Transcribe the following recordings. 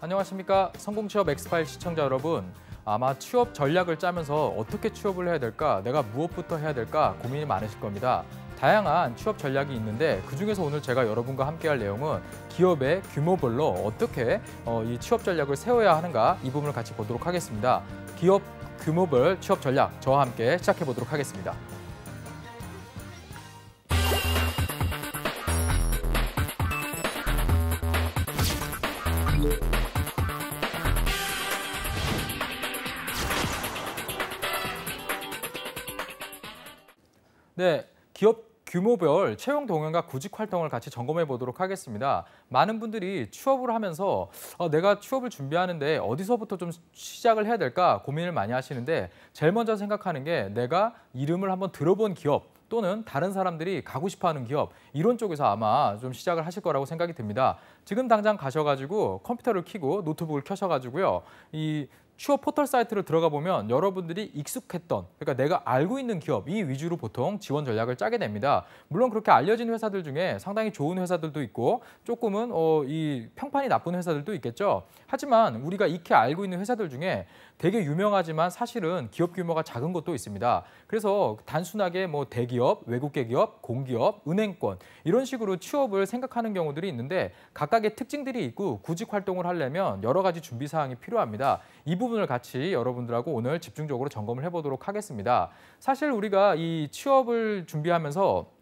안녕하십니까. 성공취업 엑스파일 시청자 여러분. 아마 취업 전략을 짜면서 어떻게 취업을 해야 될까, 내가 무엇부터 해야 될까 고민이 많으실 겁니다. 다양한 취업 전략이 있는데 그중에서 오늘 제가 여러분과 함께할 내용은 기업의 규모별로 어떻게 어, 이 취업 전략을 세워야 하는가 이 부분을 같이 보도록 하겠습니다. 기업 규모별 취업 전략 저와 함께 시작해 보도록 하겠습니다. 기업 규모별 채용 동향과 구직 활동을 같이 점검해 보도록 하겠습니다. 많은 분들이 취업을 하면서 어, 내가 취업을 준비하는데 어디서부터 좀 시작을 해야 될까 고민을 많이 하시는데 제일 먼저 생각하는 게 내가 이름을 한번 들어본 기업 또는 다른 사람들이 가고 싶어하는 기업 이런 쪽에서 아마 좀 시작을 하실 거라고 생각이 듭니다. 지금 당장 가셔가지고 컴퓨터를 켜고 노트북을 켜셔가지고요. 이 슈어 포털 사이트를 들어가 보면 여러분들이 익숙했던 그러니까 내가 알고 있는 기업 이 위주로 보통 지원 전략을 짜게 됩니다. 물론 그렇게 알려진 회사들 중에 상당히 좋은 회사들도 있고 조금은 어, 이 평판이 나쁜 회사들도 있겠죠. 하지만 우리가 익히 알고 있는 회사들 중에 되게 유명하지만 사실은 기업 규모가 작은 것도 있습니다. 그래서 단순하게 뭐 대기업, 외국계 기업, 공기업, 은행권 이런 식으로 취업을 생각하는 경우들이 있는데 각각의 특징들이 있고 구직 활동을 하려면 여러 가지 준비 사항이 필요합니다. 이 부분을 같이 여러분들하고 오늘 집중적으로 점검을 해보도록 하겠습니다. 사실 우리가 이 취업을 준비하면서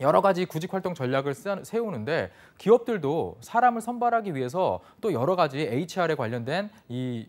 여러 가지 구직 활동 전략을 세우는데 기업들도 사람을 선발하기 위해서 또 여러 가지 HR에 관련된 이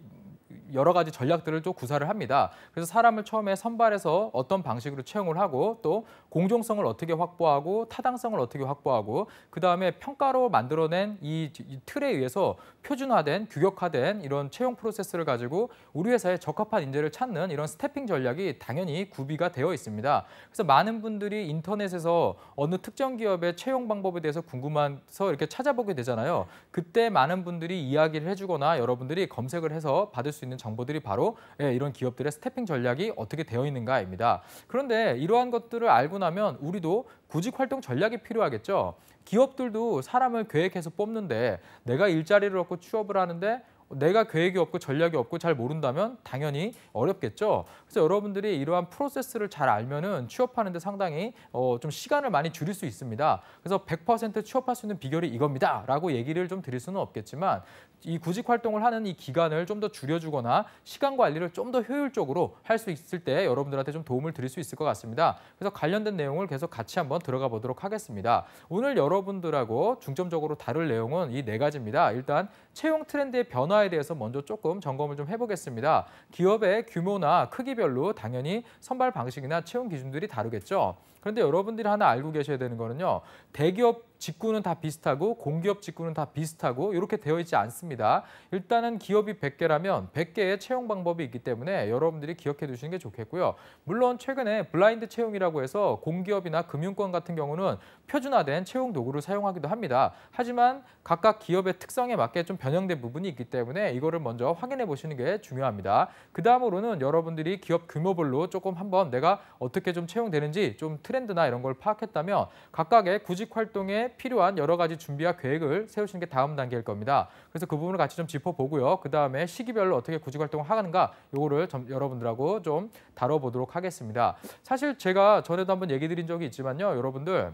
여러 가지 전략들을 또 구사를 합니다. 그래서 사람을 처음에 선발해서 어떤 방식으로 채용을 하고 또 공정성을 어떻게 확보하고 타당성을 어떻게 확보하고 그다음에 평가로 만들어낸 이, 이 틀에 의해서 표준화된 규격화된 이런 채용 프로세스를 가지고 우리 회사에 적합한 인재를 찾는 이런 스태핑 전략이 당연히 구비가 되어 있습니다. 그래서 많은 분들이 인터넷에서 어느 특정 기업의 채용 방법에 대해서 궁금해서 이렇게 찾아보게 되잖아요. 그때 많은 분들이 이야기를 해주거나 여러분들이 검색을 해서 받을 수수 있는 정보들이 바로 예, 이런 기업들의 스태핑 전략이 어떻게 되어 있는가입니다. 그런데 이러한 것들을 알고 나면 우리도 구직 활동 전략이 필요하겠죠. 기업들도 사람을 계획해서 뽑는데 내가 일자리를 얻고 취업을 하는데 내가 계획이 없고 전략이 없고 잘 모른다면 당연히 어렵겠죠. 그래서 여러분들이 이러한 프로세스를 잘 알면은 취업하는데 상당히 어, 좀 시간을 많이 줄일 수 있습니다. 그래서 100% 취업할 수 있는 비결이 이겁니다라고 얘기를 좀 드릴 수는 없겠지만 이 구직 활동을 하는 이 기간을 좀 더 줄여주거나 시간 관리를 좀 더 효율적으로 할 수 있을 때 여러분들한테 좀 도움을 드릴 수 있을 것 같습니다. 그래서 관련된 내용을 계속 같이 한번 들어가 보도록 하겠습니다. 오늘 여러분들하고 중점적으로 다룰 내용은 이 네 가지입니다. 일단 채용 트렌드의 변화에 대해서 먼저 조금 점검을 좀 해보겠습니다. 기업의 규모나 크기별로 당연히 선발 방식이나 채용 기준들이 다르겠죠. 그런데 여러분들이 하나 알고 계셔야 되는 거는요. 대기업 직구는 다 비슷하고 공기업 직구는 다 비슷하고 이렇게 되어 있지 않습니다. 일단은 기업이 100개라면 100개의 채용 방법이 있기 때문에 여러분들이 기억해 두시는 게 좋겠고요. 물론 최근에 블라인드 채용이라고 해서 공기업이나 금융권 같은 경우는 표준화된 채용 도구를 사용하기도 합니다. 하지만 각각 기업의 특성에 맞게 좀 변형된 부분이 있기 때문에 이거를 먼저 확인해 보시는 게 중요합니다. 그 다음으로는 여러분들이 기업 규모별로 조금 한번 내가 어떻게 좀 채용되는지 좀 트렌드나 이런 걸 파악했다면 각각의 구직 활동에 필요한 여러 가지 준비와 계획을 세우시는 게 다음 단계일 겁니다. 그래서 그 부분을 같이 좀 짚어보고요. 그다음에 시기별로 어떻게 구직 활동을 하는가 이거를 여러분들하고 좀 다뤄보도록 하겠습니다. 사실 제가 전에도 한번 얘기 드린 적이 있지만요. 여러분들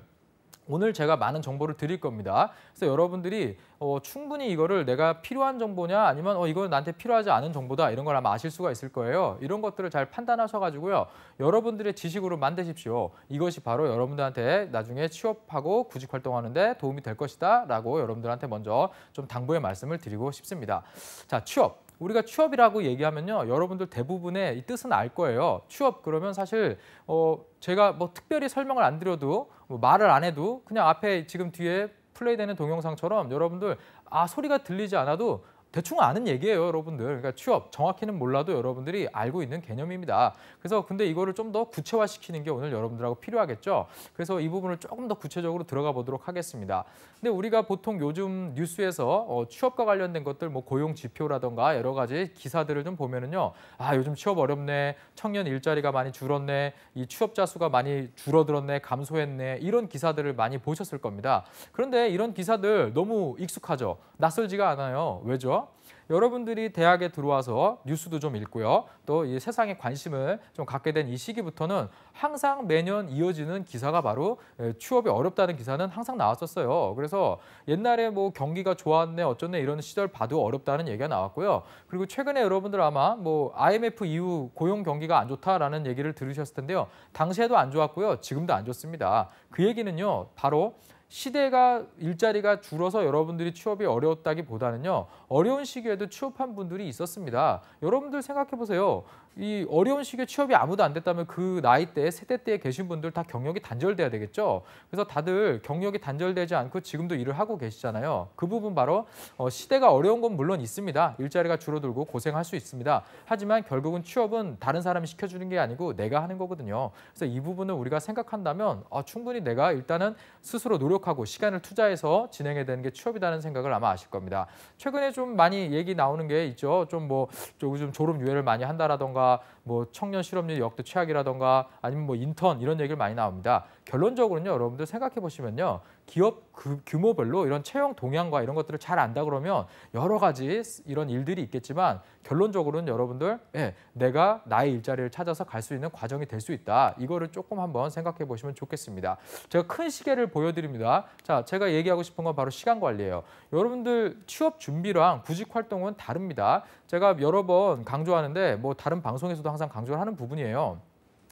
오늘 제가 많은 정보를 드릴 겁니다. 그래서 여러분들이 어, 충분히 이거를 내가 필요한 정보냐 아니면 어, 이건 나한테 필요하지 않은 정보다 이런 걸 아마 아실 수가 있을 거예요. 이런 것들을 잘 판단하셔가지고요. 여러분들의 지식으로 만드십시오. 이것이 바로 여러분들한테 나중에 취업하고 구직 활동하는데 도움이 될 것이다 라고 여러분들한테 먼저 좀 당부의 말씀을 드리고 싶습니다. 자, 취업. 우리가 취업이라고 얘기하면요. 여러분들 대부분의 이 뜻은 알 거예요. 취업 그러면 사실 어 제가 뭐 특별히 설명을 안 드려도 뭐 말을 안 해도 그냥 앞에 지금 뒤에 플레이되는 동영상처럼 여러분들 아 소리가 들리지 않아도 대충 아는 얘기예요, 여러분들. 그러니까 취업 정확히는 몰라도 여러분들이 알고 있는 개념입니다. 그래서 근데 이거를 좀 더 구체화시키는 게 오늘 여러분들하고 필요하겠죠. 그래서 이 부분을 조금 더 구체적으로 들어가 보도록 하겠습니다. 근데 우리가 보통 요즘 뉴스에서 어, 취업과 관련된 것들 뭐 고용 지표라던가 여러 가지 기사들을 좀 보면은요. 아, 요즘 취업 어렵네. 청년 일자리가 많이 줄었네. 이 취업자 수가 많이 줄어들었네. 감소했네. 이런 기사들을 많이 보셨을 겁니다. 그런데 이런 기사들 너무 익숙하죠. 낯설지가 않아요. 왜죠? 여러분들이 대학에 들어와서 뉴스도 좀 읽고요. 또 이 세상에 관심을 좀 갖게 된 이 시기부터는 항상 매년 이어지는 기사가 바로 취업이 예, 어렵다는 기사는 항상 나왔었어요. 그래서 옛날에 뭐 경기가 좋았네 어쩌네 이런 시절 봐도 어렵다는 얘기가 나왔고요. 그리고 최근에 여러분들 아마 뭐 IMF 이후 고용 경기가 안 좋다라는 얘기를 들으셨을 텐데요. 당시에도 안 좋았고요. 지금도 안 좋습니다. 그 얘기는요. 바로 시대가 일자리가 줄어서 여러분들이 취업이 어려웠다기보다는요. 어려운 시기에도 취업한 분들이 있었습니다. 여러분들 생각해 보세요. 이 어려운 시기에 취업이 아무도 안 됐다면 그 나이대 세대 때에 계신 분들 다 경력이 단절돼야 되겠죠. 그래서 다들 경력이 단절되지 않고 지금도 일을 하고 계시잖아요. 그 부분 바로 어, 시대가 어려운 건 물론 있습니다. 일자리가 줄어들고 고생할 수 있습니다. 하지만 결국은 취업은 다른 사람이 시켜주는 게 아니고 내가 하는 거거든요. 그래서 이 부분을 우리가 생각한다면 아, 충분히 내가 일단은 스스로 노력하고 시간을 투자해서 진행해야 되는 게 취업이라는 생각을 아마 아실 겁니다. 최근에 좀 많이 얘기 나오는 게 있죠. 좀 뭐 조금 좀 졸업 유예를 많이 한다라던가 뭐 청년 실업률 역대 최악이라던가 아니면 뭐 인턴 이런 얘기를 많이 나옵니다. 결론적으로는요. 여러분들 생각해 보시면요. 기업 그 규모별로 이런 채용 동향과 이런 것들을 잘 안다 그러면 여러 가지 이런 일들이 있겠지만 결론적으로는 여러분들 예, 내가 나의 일자리를 찾아서 갈 수 있는 과정이 될 수 있다. 이거를 조금 한번 생각해 보시면 좋겠습니다. 제가 큰 시계를 보여드립니다. 자, 제가 얘기하고 싶은 건 바로 시간 관리예요. 여러분들 취업 준비랑 구직 활동은 다릅니다. 제가 여러 번 강조하는데 뭐 다른 방송에서도 항상 강조를 하는 부분이에요.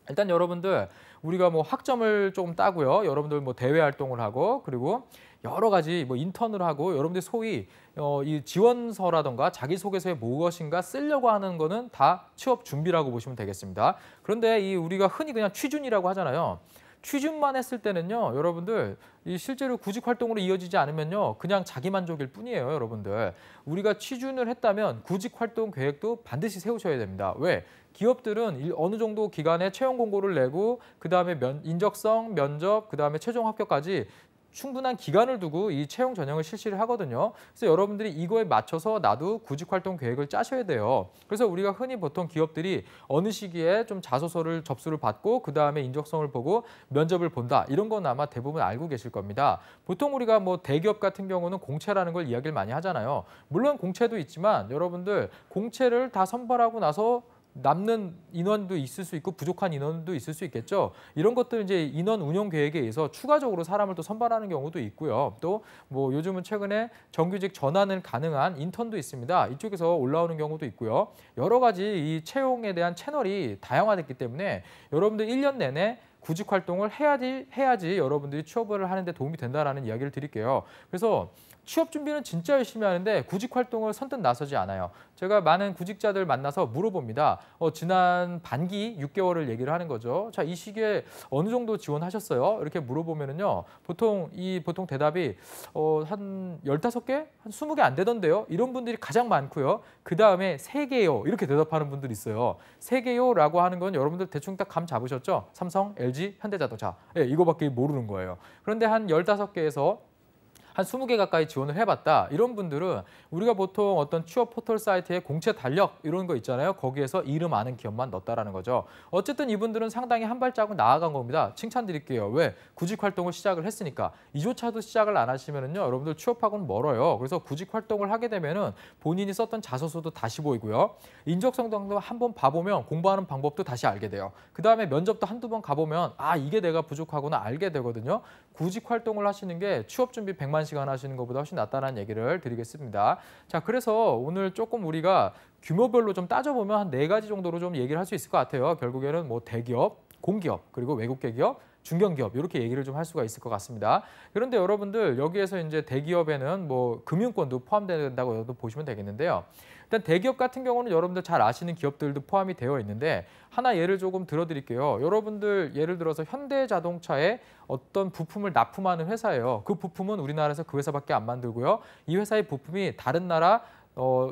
일단 여러분들 우리가 뭐 학점을 조금 따고요. 여러분들 뭐 대외 활동을 하고 그리고 여러 가지 뭐 인턴을 하고 여러분들 소위 어, 이 지원서라던가 자기소개서에 무엇인가 쓰려고 하는 거는 다 취업 준비라고 보시면 되겠습니다. 그런데 이 우리가 흔히 그냥 취준이라고 하잖아요. 취준만 했을 때는요, 여러분들 이 실제로 구직 활동으로 이어지지 않으면요, 그냥 자기만족일 뿐이에요, 여러분들. 우리가 취준을 했다면 구직 활동 계획도 반드시 세우셔야 됩니다. 왜? 기업들은 어느 정도 기간에 채용 공고를 내고 그 다음에 인적성, 면접, 그 다음에 최종 합격까지 충분한 기간을 두고 이 채용 전형을 실시를 하거든요. 그래서 여러분들이 이거에 맞춰서 나도 구직 활동 계획을 짜셔야 돼요. 그래서 우리가 흔히 보통 기업들이 어느 시기에 좀 자소서를 접수를 받고 그다음에 인적성을 보고 면접을 본다. 이런 건 아마 대부분 알고 계실 겁니다. 보통 우리가 뭐 대기업 같은 경우는 공채라는 걸 이야기를 많이 하잖아요. 물론 공채도 있지만 여러분들 공채를 다 선발하고 나서 남는 인원도 있을 수 있고 부족한 인원도 있을 수 있겠죠. 이런 것들 이제 인원 운영 계획에 의해서 추가적으로 사람을 또 선발하는 경우도 있고요. 또 뭐 요즘은 최근에 정규직 전환을 가능한 인턴도 있습니다. 이쪽에서 올라오는 경우도 있고요. 여러 가지 이 채용에 대한 채널이 다양화됐기 때문에 여러분들 1년 내내 구직 활동을 해야지 해야지 여러분들이 취업을 하는 데 도움이 된다라는 이야기를 드릴게요. 그래서 취업 준비는 진짜 열심히 하는데 구직 활동을 선뜻 나서지 않아요. 제가 많은 구직자들 만나서 물어봅니다. 어, 지난 반기 6개월을 얘기를 하는 거죠. 자, 이 시기에 어느 정도 지원하셨어요? 이렇게 물어보면은요. 보통 이 보통 대답이 어, 한 15개? 한 20개 안 되던데요. 이런 분들이 가장 많고요. 그다음에 3개요. 이렇게 대답하는 분들 있어요. 3개요라고 하는 건 여러분들 대충 딱 감 잡으셨죠? 삼성, LG, 현대자동차. 예, 이거밖에 모르는 거예요. 그런데 한 15개에서 한 20개 가까이 지원을 해봤다. 이런 분들은 우리가 보통 어떤 취업 포털 사이트에 공채 달력 이런 거 있잖아요. 거기에서 이름 아는 기업만 넣었다라는 거죠. 어쨌든 이분들은 상당히 한 발자국 나아간 겁니다. 칭찬드릴게요. 왜? 구직 활동을 시작을 했으니까. 이조차도 시작을 안 하시면은요. 여러분들 취업하고는 멀어요. 그래서 구직 활동을 하게 되면은 본인이 썼던 자소서도 다시 보이고요. 인적성 등도 한번 봐보면 공부하는 방법도 다시 알게 돼요. 그다음에 면접도 한두 번 가보면 아, 이게 내가 부족하구나 알게 되거든요. 구직 활동을 하시는 게 취업 준비 100만 시간 하시는 것보다 훨씬 낫다는 얘기를 드리겠습니다. 자, 그래서 오늘 조금 우리가 규모별로 좀 따져보면 한 네 가지 정도로 좀 얘기를 할 수 있을 것 같아요. 결국에는 뭐 대기업, 공기업, 그리고 외국계 기업, 중견기업 이렇게 얘기를 좀 할 수가 있을 것 같습니다. 그런데 여러분들 여기에서 이제 대기업에는 뭐 금융권도 포함된다고 보시면 되겠는데요. 일단 대기업 같은 경우는 여러분들 잘 아시는 기업들도 포함이 되어 있는데 하나 예를 조금 들어드릴게요. 여러분들 예를 들어서 현대자동차에 어떤 부품을 납품하는 회사예요. 그 부품은 우리나라에서 그 회사밖에 안 만들고요. 이 회사의 부품이 다른 나라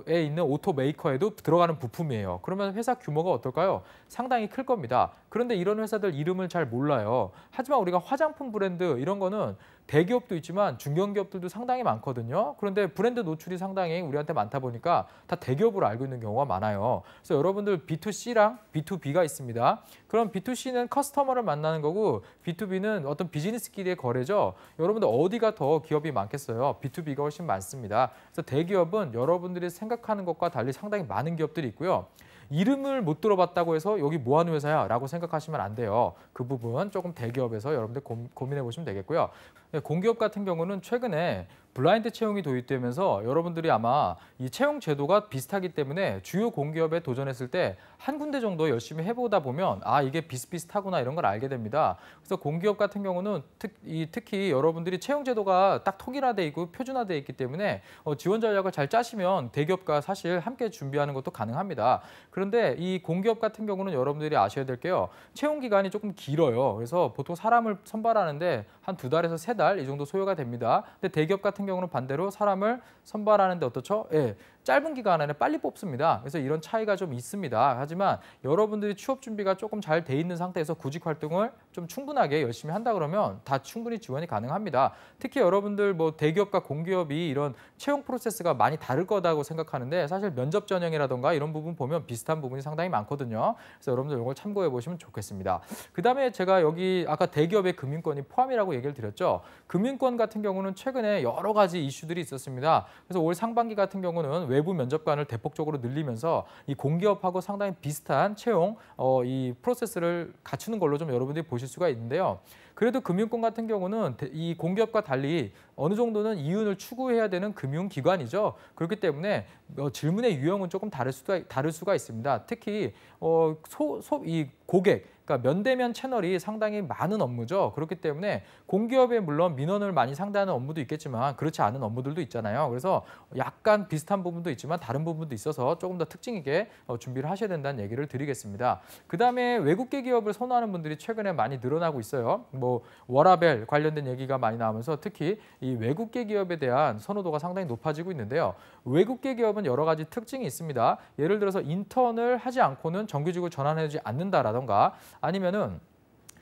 에 있는 오토 메이커에도 들어가는 부품이에요. 그러면 회사 규모가 어떨까요? 상당히 클 겁니다. 그런데 이런 회사들 이름을 잘 몰라요. 하지만 우리가 화장품 브랜드 이런 거는 대기업도 있지만 중견기업들도 상당히 많거든요. 그런데 브랜드 노출이 상당히 우리한테 많다 보니까 다 대기업으로 알고 있는 경우가 많아요. 그래서 여러분들 B2C랑 B2B가 있습니다. 그럼 B2C는 커스터머를 만나는 거고 B2B는 어떤 비즈니스끼리의 거래죠. 여러분들 어디가 더 기업이 많겠어요? B2B가 훨씬 많습니다. 그래서 대기업은 여러분들이 생각하는 것과 달리 상당히 많은 기업들이 있고요. 이름을 못 들어봤다고 해서 여기 뭐 하는 회사야? 라고 생각하시면 안 돼요. 그 부분 조금 대기업에서 여러분들 고민해 보시면 되겠고요. 네, 공기업 같은 경우는 최근에 블라인드 채용이 도입되면서 여러분들이 아마 이 채용 제도가 비슷하기 때문에 주요 공기업에 도전했을 때 한 군데 정도 열심히 해보다 보면 아 이게 비슷비슷하구나 이런 걸 알게 됩니다. 그래서 공기업 같은 경우는 특, 이, 특히 여러분들이 채용 제도가 딱 통일화돼 있고 표준화돼 있기 때문에 어, 지원 전략을 잘 짜시면 대기업과 사실 함께 준비하는 것도 가능합니다. 그런데 이 공기업 같은 경우는 여러분들이 아셔야 될 게요. 채용 기간이 조금 길어요. 그래서 보통 사람을 선발하는데 한 두 달에서 세 달 이 정도 소요가 됩니다. 근데 대기업 같은 같은 경우는 반대로 사람을 선발하는데 어떻죠? 예, 짧은 기간 안에 빨리 뽑습니다. 그래서 이런 차이가 좀 있습니다. 하지만 여러분들이 취업 준비가 조금 잘 돼 있는 상태에서 구직 활동을 좀 충분하게 열심히 한다 그러면 다 충분히 지원이 가능합니다. 특히 여러분들 뭐 대기업과 공기업이 이런 채용 프로세스가 많이 다를 거다고 생각하는데 사실 면접 전형이라던가 이런 부분 보면 비슷한 부분이 상당히 많거든요. 그래서 여러분들 이걸 참고해 보시면 좋겠습니다. 그다음에 제가 여기 아까 대기업의 금융권이 포함이라고 얘기를 드렸죠. 금융권 같은 경우는 최근에 여러 가지 이슈들이 있었습니다. 그래서 올 상반기 같은 경우는 외부 면접관을 대폭적으로 늘리면서 이 공기업하고 상당히 비슷한 채용 어, 이 프로세스를 갖추는 걸로 좀 여러분들이 보실 수가 있는데요. 그래도 금융권 같은 경우는 이 공기업과 달리 어느 정도는 이윤을 추구해야 되는 금융기관이죠. 그렇기 때문에 어, 질문의 유형은 조금 다를 수가, 다를 수가 있습니다. 특히 어, 소, 소, 이 고객, 그러니까 면대면 채널이 상당히 많은 업무죠. 그렇기 때문에 공기업에 물론 민원을 많이 상대하는 업무도 있겠지만 그렇지 않은 업무들도 있잖아요. 그래서 약간 비슷한 부분도 있지만 다른 부분도 있어서 조금 더 특징 있게 어, 준비를 하셔야 된다는 얘기를 드리겠습니다. 그다음에 외국계 기업을 선호하는 분들이 최근에 많이 늘어나고 있어요. 뭐 워라벨 관련된 얘기가 많이 나오면서 특히 이 외국계 기업에 대한 선호도가 상당히 높아지고 있는데요. 외국계 기업은 여러 가지 특징이 있습니다. 예를 들어서 인턴을 하지 않고는 정규직으로 전환해주지 않는다라던가 아니면은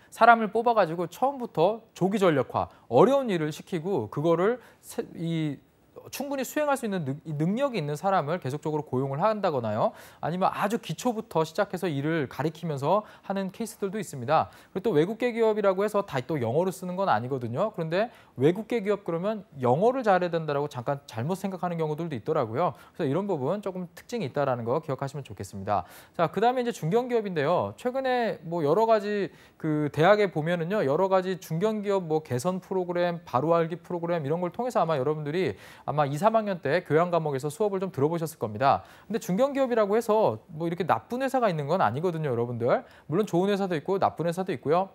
사람을 뽑아가지고 처음부터 조기 전력화 어려운 일을 시키고 그거를 이 충분히 수행할 수 있는 능력이 있는 사람을 계속적으로 고용을 한다거나요. 아니면 아주 기초부터 시작해서 일을 가리키면서 하는 케이스들도 있습니다. 그리고 또 외국계 기업이라고 해서 다 또영어로 쓰는 건 아니거든요. 그런데 외국계 기업 그러면 영어를 잘해야 된다고 잠깐 잘못 생각하는 경우들도 있더라고요. 그래서 이런 부분 조금 특징이 있다라는 거 기억하시면 좋겠습니다. 자, 그다음에 이제 중견기업인데요. 최근에 뭐 여러 가지 그 대학에 보면은요. 여러 가지 중견기업 뭐 개선 프로그램, 바로 알기 프로그램 이런 걸 통해서 아마 여러분들이 아마 2, 3학년 때 교양 과목에서 수업을 좀 들어보셨을 겁니다. 근데 중견기업이라고 해서 뭐 이렇게 나쁜 회사가 있는 건 아니거든요, 여러분들. 물론 좋은 회사도 있고 나쁜 회사도 있고요.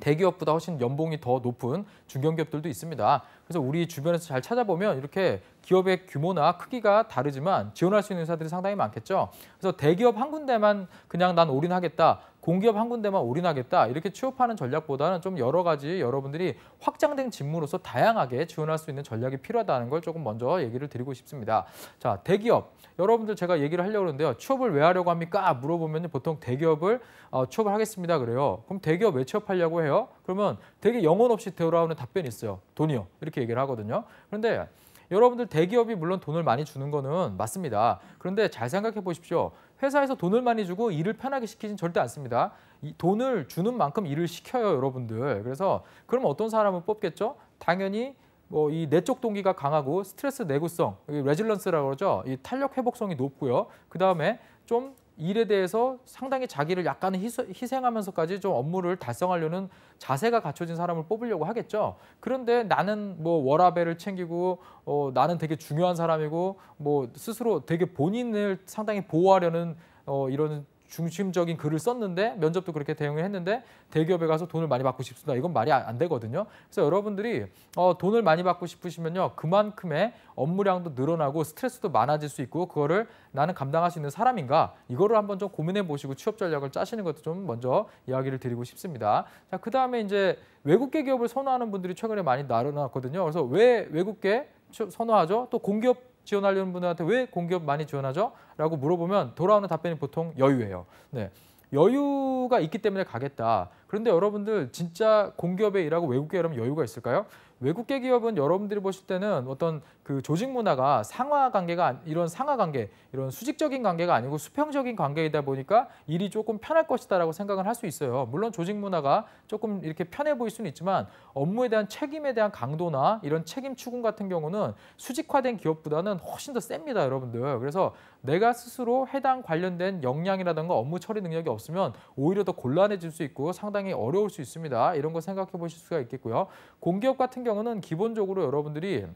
대기업보다 훨씬 연봉이 더 높은 중견기업들도 있습니다. 그래서 우리 주변에서 잘 찾아보면 이렇게 기업의 규모나 크기가 다르지만 지원할 수 있는 회사들이 상당히 많겠죠. 그래서 대기업 한 군데만 그냥 난 올인하겠다. 공기업 한 군데만 올인하겠다 이렇게 취업하는 전략보다는 좀 여러 가지 여러분들이 확장된 직무로서 다양하게 지원할 수 있는 전략이 필요하다는 걸 조금 먼저 얘기를 드리고 싶습니다. 자 대기업 여러분들 제가 얘기를 하려고 하는데요. 취업을 왜 하려고 합니까? 물어보면 보통 대기업을 어, 취업을 하겠습니다 그래요. 그럼 대기업 왜 취업하려고 해요? 그러면 되게 영혼 없이 되돌아오는 답변이 있어요. 돈이요. 이렇게 얘기를 하거든요. 그런데 여러분들 대기업이 물론 돈을 많이 주는 거는 맞습니다. 그런데 잘 생각해 보십시오. 회사에서 돈을 많이 주고 일을 편하게 시키진 절대 않습니다. 이 돈을 주는 만큼 일을 시켜요, 여러분들. 그래서 그럼 어떤 사람을 뽑겠죠? 당연히 뭐 이 내적 동기가 강하고 스트레스 내구성, 레질런스라고 그러죠. 이 탄력 회복성이 높고요. 그다음에 좀 일에 대해서 상당히 자기를 약간 희생하면서까지 좀 업무를 달성하려는 자세가 갖춰진 사람을 뽑으려고 하겠죠. 그런데 나는 뭐 워라벨을 챙기고 어, 나는 되게 중요한 사람이고 뭐 스스로 되게 본인을 상당히 보호하려는 어, 이런 중심적인 글을 썼는데 면접도 그렇게 대응을 했는데 대기업에 가서 돈을 많이 받고 싶습니다. 이건 말이 안 되거든요. 그래서 여러분들이 어, 돈을 많이 받고 싶으시면요. 그만큼의 업무량도 늘어나고 스트레스도 많아질 수 있고 그거를 나는 감당할 수 있는 사람인가 이거를 한번 좀 고민해 보시고 취업 전략을 짜시는 것도 좀 먼저 이야기를 드리고 싶습니다. 자, 그다음에 이제 외국계 기업을 선호하는 분들이 최근에 많이 나타났거든요. 그래서 왜 외국계 선호하죠? 또 공기업 지원하려는 분들한테 왜 공기업 많이 지원하죠? 라고 물어보면 돌아오는 답변이 보통 여유예요. 네. 여유가 있기 때문에 가겠다. 그런데 여러분들 진짜 공기업에 일하고 외국에 여러분 여유가 있을까요? 외국계 기업은 여러분들이 보실 때는 어떤 그 조직 문화가 상하 관계가 이런 상하 관계, 이런 수직적인 관계가 아니고 수평적인 관계이다 보니까 일이 조금 편할 것이다라고 생각을 할 수 있어요. 물론 조직 문화가 조금 이렇게 편해 보일 수는 있지만 업무에 대한 책임에 대한 강도나 이런 책임 추궁 같은 경우는 수직화된 기업보다는 훨씬 더 셉니다, 여러분들. 그래서 내가 스스로 해당 관련된 역량이라든가 업무 처리 능력이 없으면 오히려 더 곤란해질 수 있고 상당히 어려울 수 있습니다. 이런 거 생각해 보실 수가 있겠고요. 공기업 같은 경우는 기본적으로 여러분들이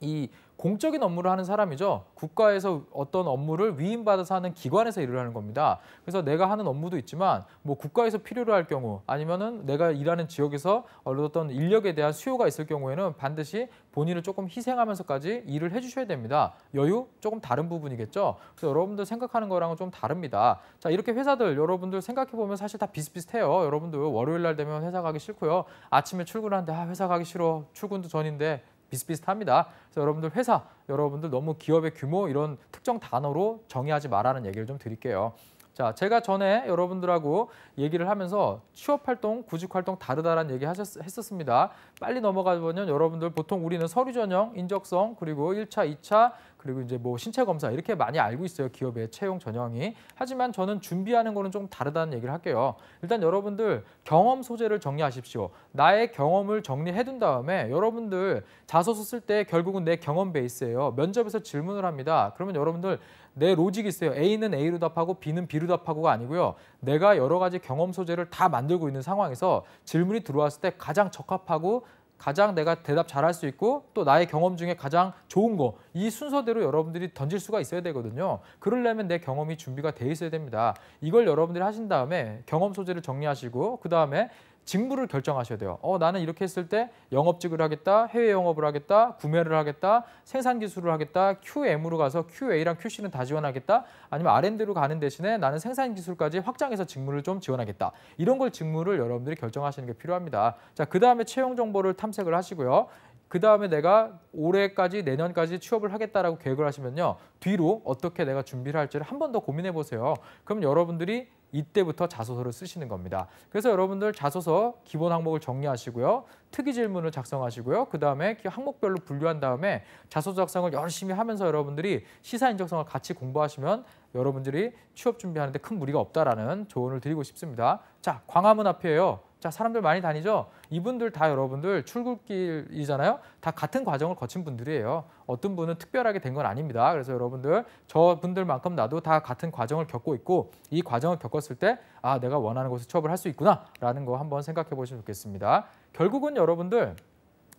이 공적인 업무를 하는 사람이죠. 국가에서 어떤 업무를 위임받아서 하는 기관에서 일을 하는 겁니다. 그래서 내가 하는 업무도 있지만 뭐 국가에서 필요로 할 경우 아니면은 내가 일하는 지역에서 어떤 인력에 대한 수요가 있을 경우에는 반드시 본인을 조금 희생하면서까지 일을 해주셔야 됩니다. 여유 조금 다른 부분이겠죠. 그래서 여러분들 생각하는 거랑은 좀 다릅니다. 자 이렇게 회사들 여러분들 생각해 보면 사실 다 비슷비슷해요. 여러분들 월요일 날 되면 회사 가기 싫고요. 아침에 출근하는데 아 회사 가기 싫어. 출근도 전인데 비슷비슷합니다. 그래서 여러분들 회사, 여러분들 너무 기업의 규모 이런 특정 단어로 정의하지 말라는 얘기를 좀 드릴게요. 자, 제가 전에 여러분들하고 얘기를 하면서 취업 활동, 구직 활동 다르다라는 얘기 하셨, 했었습니다. 빨리 넘어가 보면 여러분들 보통 우리는 서류 전형, 인적성, 그리고 1차, 2차, 그리고 이제 뭐 신체 검사 이렇게 많이 알고 있어요. 기업의 채용 전형이. 하지만 저는 준비하는 거는 좀 다르다는 얘기를 할게요. 일단 여러분들 경험 소재를 정리하십시오. 나의 경험을 정리해 둔 다음에 여러분들 자소서 쓸 때 결국은 내 경험 베이스예요. 면접에서 질문을 합니다. 그러면 여러분들 내 로직이 있어요. A는 A로 답하고 B는 B로 답하고가 아니고요. 내가 여러 가지 경험 소재를 다 만들고 있는 상황에서 질문이 들어왔을 때 가장 적합하고 가장 내가 대답 잘할 수 있고 또 나의 경험 중에 가장 좋은 거 이 순서대로 여러분들이 던질 수가 있어야 되거든요. 그러려면 내 경험이 준비가 돼 있어야 됩니다. 이걸 여러분들이 하신 다음에 경험 소재를 정리하시고 그 다음에 직무를 결정하셔야 돼요. 어, 나는 이렇게 했을 때 영업직을 하겠다, 해외 영업을 하겠다, 구매를 하겠다, 생산 기술을 하겠다, QM으로 가서 QA랑 QC는 다 지원하겠다, 아니면 R&D로 가는 대신에 나는 생산 기술까지 확장해서 직무를 좀 지원하겠다. 이런 걸 직무를 여러분들이 결정하시는 게 필요합니다. 자, 그 다음에 채용 정보를 탐색을 하시고요. 그 다음에 내가 올해까지 내년까지 취업을 하겠다라고 계획을 하시면요. 뒤로 어떻게 내가 준비를 할지를 한 번 더 고민해 보세요. 그럼 여러분들이 이때부터 자소서를 쓰시는 겁니다. 그래서 여러분들 자소서 기본 항목을 정리하시고요. 특이 질문을 작성하시고요. 그다음에 그 항목별로 분류한 다음에 자소서 작성을 열심히 하면서 여러분들이 시사 인적성을 같이 공부하시면 여러분들이 취업 준비하는데 큰 무리가 없다라는 조언을 드리고 싶습니다. 자, 광화문 앞이에요. 자, 사람들 많이 다니죠? 이분들 다 여러분들 출국길이잖아요? 다 같은 과정을 거친 분들이에요. 어떤 분은 특별하게 된 건 아닙니다. 그래서 여러분들 저분들만큼 나도 다 같은 과정을 겪고 있고 이 과정을 겪었을 때 아, 내가 원하는 곳에 취업을 할 수 있구나라는 거 한번 생각해 보시면 좋겠습니다. 결국은 여러분들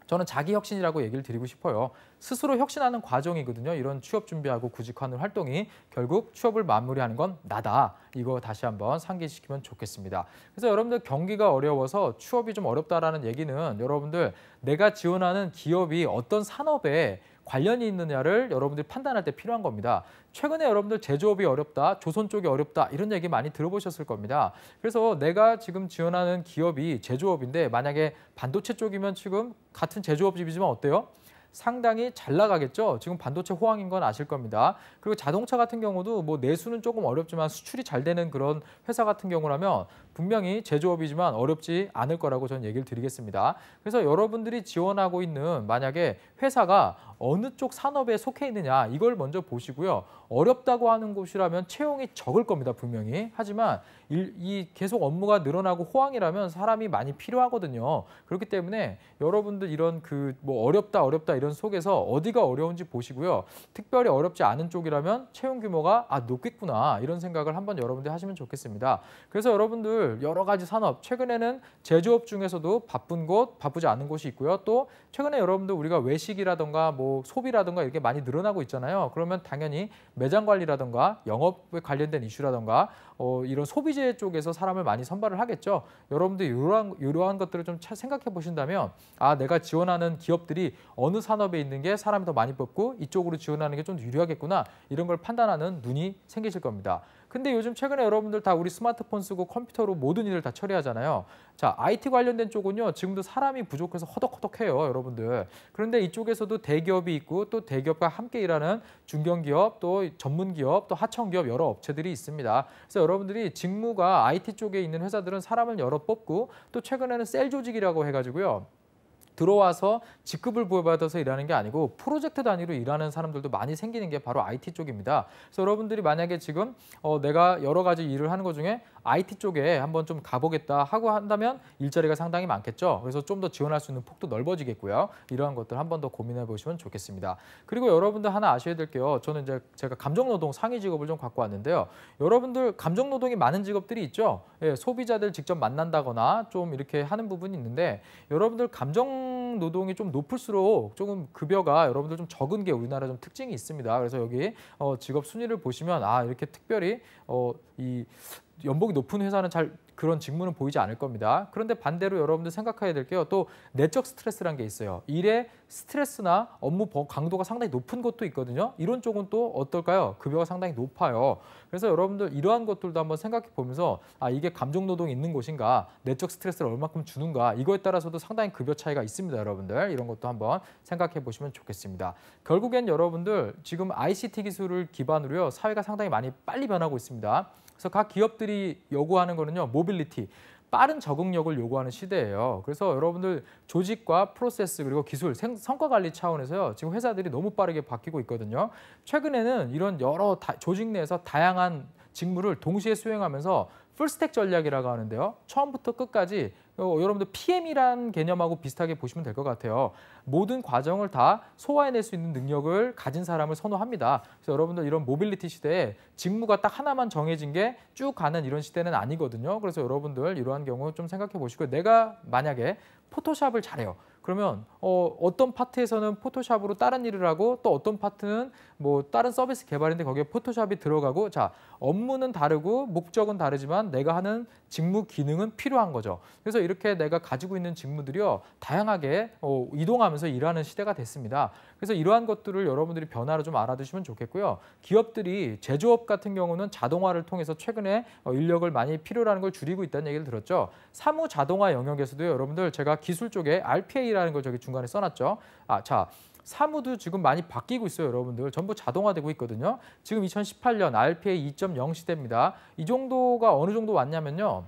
저는 자기 혁신이라고 얘기를 드리고 싶어요. 스스로 혁신하는 과정이거든요. 이런 취업 준비하고 구직하는 활동이 결국 취업을 마무리하는 건 나다. 이거 다시 한번 상기시키면 좋겠습니다. 그래서 여러분들 경기가 어려워서 취업이 좀 어렵다라는 얘기는 여러분들 내가 지원하는 기업이 어떤 산업에 관련이 있느냐를 여러분들이 판단할 때 필요한 겁니다. 최근에 여러분들 제조업이 어렵다, 조선 쪽이 어렵다 이런 얘기 많이 들어보셨을 겁니다. 그래서 내가 지금 지원하는 기업이 제조업인데 만약에 반도체 쪽이면 지금 같은 제조업집이지만 어때요? 상당히 잘 나가겠죠. 지금 반도체 호황인 건 아실 겁니다. 그리고 자동차 같은 경우도 뭐 내수는 조금 어렵지만 수출이 잘 되는 그런 회사 같은 경우라면 분명히 제조업이지만 어렵지 않을 거라고 저는 얘기를 드리겠습니다. 그래서 여러분들이 지원하고 있는 만약에 회사가 어느 쪽 산업에 속해 있느냐 이걸 먼저 보시고요. 어렵다고 하는 곳이라면 채용이 적을 겁니다. 분명히. 하지만 일, 이 계속 업무가 늘어나고 호황이라면 사람이 많이 필요하거든요. 그렇기 때문에 여러분들 이런 그 뭐 어렵다 어렵다 이런 속에서 어디가 어려운지 보시고요. 특별히 어렵지 않은 쪽이라면 채용 규모가 아 높겠구나 이런 생각을 한번 여러분들 하시면 좋겠습니다. 그래서 여러분들 여러 가지 산업 최근에는 제조업 중에서도 바쁜 곳 바쁘지 않은 곳이 있고요. 또 최근에 여러분들 우리가 외식이라던가 뭐 소비라던가 이렇게 많이 늘어나고 있잖아요. 그러면 당연히 매장 관리라던가 영업에 관련된 이슈라던가 어, 이런 소비 취재 쪽에서 사람을 많이 선발을 하겠죠. 여러분들 이러한, 이러한 것들을 좀 생각해 보신다면 아 내가 지원하는 기업들이 어느 산업에 있는 게 사람이 더 많이 뽑고 이쪽으로 지원하는 게 좀 유리하겠구나 이런 걸 판단하는 눈이 생기실 겁니다. 근데 요즘 최근에 여러분들 다 우리 스마트폰 쓰고 컴퓨터로 모든 일을 다 처리하잖아요. 자, IT 관련된 쪽은요. 지금도 사람이 부족해서 허덕허덕해요, 여러분들. 그런데 이쪽에서도 대기업이 있고 또 대기업과 함께 일하는 중견기업, 또 전문기업, 또 하청기업 여러 업체들이 있습니다. 그래서 여러분들이 직무가 IT 쪽에 있는 회사들은 사람을 여러 뽑고 또 최근에는 셀 조직이라고 해 가지고요. 들어와서 직급을 부여받아서 일하는 게 아니고 프로젝트 단위로 일하는 사람들도 많이 생기는 게 바로 IT 쪽입니다. 그래서 여러분들이 만약에 지금 어, 내가 여러 가지 일을 하는 것 중에 IT 쪽에 한번 좀 가보겠다 하고 한다면 일자리가 상당히 많겠죠. 그래서 좀 더 지원할 수 있는 폭도 넓어지겠고요. 이러한 것들 한번더 고민해 보시면 좋겠습니다. 그리고 여러분들 하나 아셔야 될 게요. 저는 이제 제가 감정노동 상위 직업을 좀 갖고 왔는데요. 여러분들 감정노동이 많은 직업들이 있죠. 예, 소비자들 직접 만난다거나 좀 이렇게 하는 부분이 있는데 여러분들 감정 노동이 좀 높을수록 조금 급여가 여러분들 좀 적은 게 우리나라 좀 특징이 있습니다. 그래서 여기 어, 직업 순위를 보시면 아 이렇게 특별히 어, 이 연봉이 높은 회사는 잘 그런 직무는 보이지 않을 겁니다. 그런데 반대로 여러분들 생각해야 될 게요. 또 내적 스트레스란 게 있어요. 일에 스트레스나 업무 강도가 상당히 높은 것도 있거든요. 이런 쪽은 또 어떨까요? 급여가 상당히 높아요. 그래서 여러분들 이러한 것들도 한번 생각해 보면서 아 이게 감정 노동이 있는 곳인가, 내적 스트레스를 얼마큼 주는가 이거에 따라서도 상당히 급여 차이가 있습니다, 여러분들. 이런 것도 한번 생각해 보시면 좋겠습니다. 결국엔 여러분들 지금 ICT 기술을 기반으로 사회가 상당히 많이 빨리 변하고 있습니다. 그래서 각 기업들이 요구하는 거는요 모빌리티. 빠른 적응력을 요구하는 시대예요. 그래서 여러분들 조직과 프로세스 그리고 기술, 생, 성과 관리 차원에서요. 지금 회사들이 너무 빠르게 바뀌고 있거든요. 최근에는 이런 여러 다, 조직 내에서 다양한 직무를 동시에 수행하면서 풀스택 전략이라고 하는데요. 처음부터 끝까지 어, 여러분들 PM이란 개념하고 비슷하게 보시면 될 것 같아요. 모든 과정을 다 소화해낼 수 있는 능력을 가진 사람을 선호합니다. 그래서 여러분들 이런 모빌리티 시대에 직무가 딱 하나만 정해진 게 쭉 가는 이런 시대는 아니거든요. 그래서 여러분들 이러한 경우 좀 생각해 보시고 내가 만약에 포토샵을 잘해요. 그러면 어, 어떤 파트에서는 포토샵으로 다른 일을 하고 또 어떤 파트는 뭐 다른 서비스 개발인데 거기에 포토샵이 들어가고 자 업무는 다르고 목적은 다르지만 내가 하는 직무 기능은 필요한 거죠. 그래서 이렇게 내가 가지고 있는 직무들이요 다양하게 어, 이동하면서 일하는 시대가 됐습니다. 그래서 이러한 것들을 여러분들이 변화를 좀 알아두시면 좋겠고요. 기업들이 제조업 같은 경우는 자동화를 통해서 최근에 어, 인력을 많이 필요로 하는 걸 줄이고 있다는 얘기를 들었죠. 사무 자동화 영역에서도 여러분들 제가 기술 쪽에 RPA 콘라는걸 저기 중간에 써놨죠. 아, 자, 사무도 지금 많이 바뀌고 있어요, 여러분들. 전부 자동화되고 있거든요. 지금 2018년 RPA 2.0 시대입니다. 이 정도가 어느 정도 왔냐면요.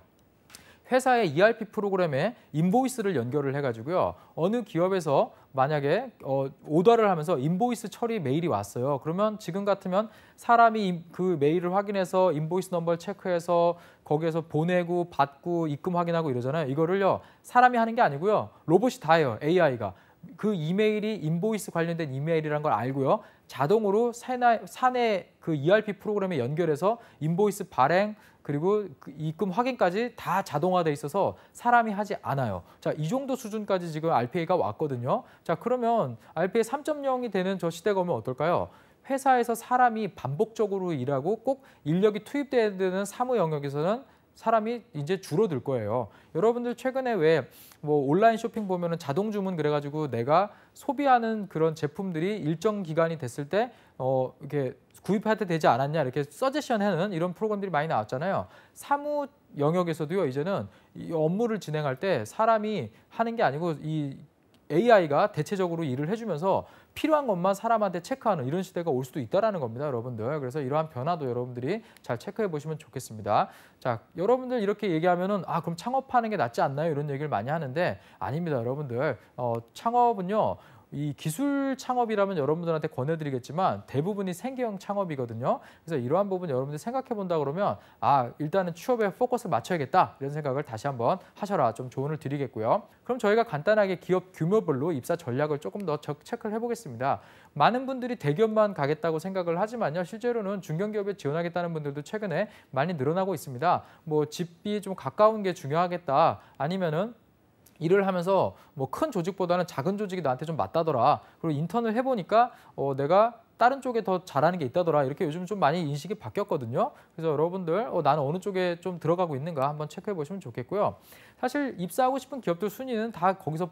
회사의 ERP 프로그램에 인보이스를 연결을 해가지고요. 어느 기업에서 만약에 어, 오더를 하면서 인보이스 처리 메일이 왔어요. 그러면 지금 같으면 사람이 그 메일을 확인해서 인보이스 넘버를 체크해서 거기에서 보내고 받고 입금 확인하고 이러잖아요. 이거를요 사람이 하는 게 아니고요 로봇이 다 해요 AI가. 그 이메일이 인보이스 관련된 이메일이라는 걸 알고요. 자동으로 사내, 그 ERP 프로그램에 연결해서 인보이스 발행 그리고 그 입금 확인까지 다 자동화돼 있어서 사람이 하지 않아요. 자, 이 정도 수준까지 지금 RPA가 왔거든요. 자, 그러면 RPA 3.0이 되는 저 시대가 오면 어떨까요? 회사에서 사람이 반복적으로 일하고 꼭 인력이 투입돼야 되는 사무 영역에서는 사람이 이제 줄어들 거예요. 여러분들 최근에 왜 뭐 온라인 쇼핑 보면은 자동 주문 그래가지고 내가 소비하는 그런 제품들이 일정 기간이 됐을 때 어 이렇게 구입할 때 되지 않았냐 이렇게 서제션하는 이런 프로그램들이 많이 나왔잖아요. 사무 영역에서도요 이제는 이 업무를 진행할 때 사람이 하는 게 아니고 이 AI가 대체적으로 일을 해주면서 필요한 것만 사람한테 체크하는 이런 시대가 올 수도 있다라는 겁니다, 여러분들. 그래서 이러한 변화도 여러분들이 잘 체크해 보시면 좋겠습니다. 자, 여러분들 이렇게 얘기하면은 아 그럼 창업하는 게 낫지 않나요? 이런 얘기를 많이 하는데 아닙니다, 여러분들. 어, 창업은요. 이 기술 창업이라면 여러분들한테 권해드리겠지만 대부분이 생계형 창업이거든요. 그래서 이러한 부분 여러분들 생각해 본다 그러면 아 일단은 취업에 포커스를 맞춰야겠다 이런 생각을 다시 한번 하셔라 좀 조언을 드리겠고요. 그럼 저희가 간단하게 기업 규모별로 입사 전략을 조금 더 체크를 해보겠습니다. 많은 분들이 대기업만 가겠다고 생각을 하지만요. 실제로는 중견기업에 지원하겠다는 분들도 최근에 많이 늘어나고 있습니다. 뭐 집이 좀 가까운 게 중요하겠다 아니면은 일을 하면서 뭐 큰 조직보다는 작은 조직이 나한테 좀 맞다더라. 그리고 인턴을 해보니까 어, 내가 다른 쪽에 더 잘하는 게 있다더라 이렇게 요즘 좀 많이 인식이 바뀌었거든요. 그래서 여러분들 어, 나는 어느 쪽에 좀 들어가고 있는가 한번 체크해 보시면 좋겠고요. 사실 입사하고 싶은 기업들 순위는 다 거기서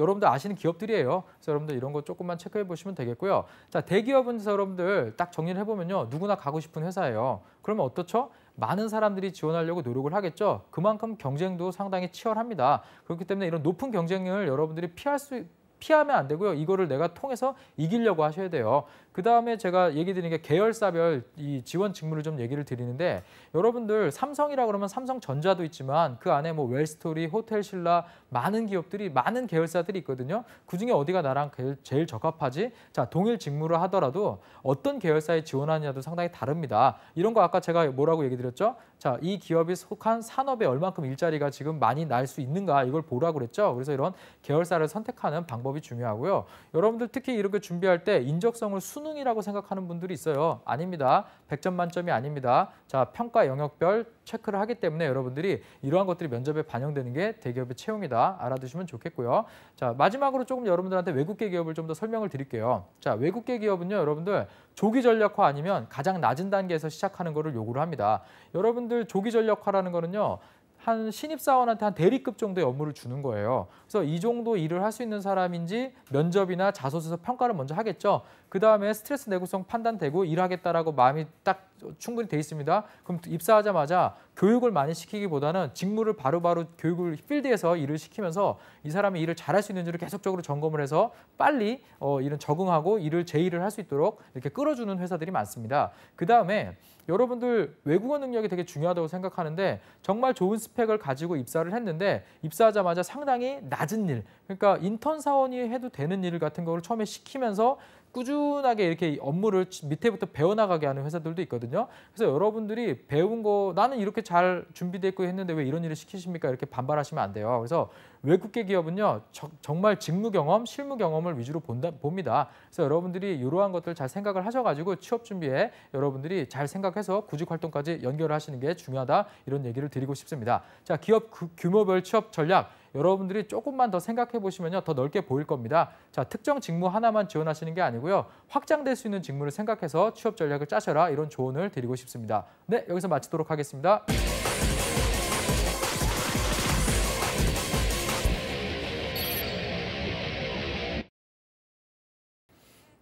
여러분들 아시는 기업들이에요. 그래서 여러분들 이런 거 조금만 체크해 보시면 되겠고요. 자, 대기업은 여러분들 딱 정리를 해보면요. 누구나 가고 싶은 회사예요. 그러면 어떻죠? 많은 사람들이 지원하려고 노력을 하겠죠. 그만큼 경쟁도 상당히 치열합니다. 그렇기 때문에 이런 높은 경쟁을 여러분들이 피할 수 피하면 안 되고요. 이거를 내가 통해서 이기려고 하셔야 돼요. 그 다음에 제가 얘기 드리는게 계열사별 이 지원 직무를 좀 얘기를 드리는데 여러분들 삼성이라 그러면 삼성전자도 있지만 그 안에 뭐 웰스토리, 호텔신라 많은 기업들이 많은 계열사들이 있거든요. 그 중에 어디가 나랑 제일 적합하지? 자 동일 직무를 하더라도 어떤 계열사에 지원하느냐도 상당히 다릅니다. 이런 거 아까 제가 뭐라고 얘기 드렸죠? 자 이 기업이 속한 산업에 얼만큼 일자리가 지금 많이 날 수 있는가 이걸 보라고 그랬죠. 그래서 이런 계열사를 선택하는 방법이 중요하고요. 여러분들 특히 이렇게 준비할 때 인적성을 순 수능이라고 생각하는 분들이 있어요. 아닙니다. 100점 만점이 아닙니다. 자 평가 영역별 체크를 하기 때문에 여러분들이 이러한 것들이 면접에 반영되는 게 대기업의 채용이다. 알아두시면 좋겠고요. 자 마지막으로 조금 여러분들한테 외국계 기업을 좀 더 설명을 드릴게요. 자 외국계 기업은요. 여러분들 조기 전략화 아니면 가장 낮은 단계에서 시작하는 것을 요구를 합니다. 여러분들 조기 전략화라는 거는요. 한 신입사원한테 한 대리급 정도의 업무를 주는 거예요. 그래서 이 정도 일을 할 수 있는 사람인지 면접이나 자소서에서 평가를 먼저 하겠죠. 그 다음에 스트레스 내구성 판단되고 일하겠다라고 마음이 딱 충분히 돼 있습니다. 그럼 입사하자마자 교육을 많이 시키기보다는 직무를 바로바로 바로 교육을 필드에서 일을 시키면서 이 사람이 일을 잘할 수 있는지를 계속적으로 점검을 해서 빨리 어, 이런 적응하고 일을 제의를 할 수 있도록 이렇게 끌어주는 회사들이 많습니다. 그 다음에 여러분들 외국어 능력이 되게 중요하다고 생각하는데 정말 좋은 스펙을 가지고 입사를 했는데 입사하자마자 상당히 낮은 일, 그러니까 인턴 사원이 해도 되는 일 같은 거를 처음에 시키면서 꾸준하게 이렇게 업무를 밑에부터 배워나가게 하는 회사들도 있거든요. 그래서 여러분들이 배운 거 나는 이렇게 잘준비됐고 했는데 왜 이런 일을 시키십니까? 이렇게 반발하시면 안 돼요. 그래서 외국계 기업은요 저, 정말 직무 경험, 실무 경험을 위주로 본다, 봅니다. 그래서 여러분들이 이러한 것들 잘 생각을 하셔가지고 취업 준비에 여러분들이 잘 생각해서 구직 활동까지 연결하시는 게 중요하다 이런 얘기를 드리고 싶습니다. 자 기업 규모별 취업 전략. 여러분들이 조금만 더 생각해 보시면요. 더 넓게 보일 겁니다. 자, 특정 직무 하나만 지원하시는 게 아니고요. 확장될 수 있는 직무를 생각해서 취업 전략을 짜셔라 이런 조언을 드리고 싶습니다. 네, 여기서 마치도록 하겠습니다.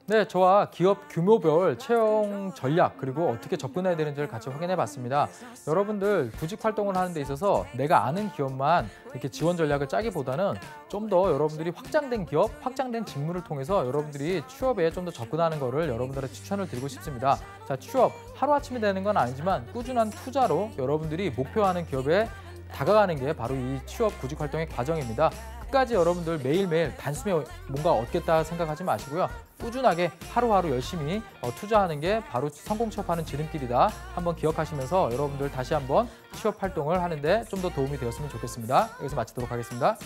네, 저와 기업 규모별 채용 전략 그리고 어떻게 접근해야 되는지를 같이 확인해 봤습니다. 여러분들 구직 활동을 하는 데 있어서 내가 아는 기업만 이렇게 지원 전략을 짜기보다는 좀 더 여러분들이 확장된 기업, 확장된 직무를 통해서 여러분들이 취업에 좀 더 접근하는 거를 여러분들의 추천을 드리고 싶습니다. 자, 취업 하루아침에 되는 건 아니지만 꾸준한 투자로 여러분들이 목표하는 기업에 다가가는 게 바로 이 취업 구직 활동의 과정입니다. 끝까지 여러분들 매일매일 단숨에 뭔가 얻겠다 생각하지 마시고요. 꾸준하게 하루하루 열심히 어, 투자하는 게 바로 성공 취업하는 지름길이다. 한번 기억하시면서 여러분들 다시 한번 취업 활동을 하는데 좀 더 도움이 되었으면 좋겠습니다. 여기서 마치도록 하겠습니다.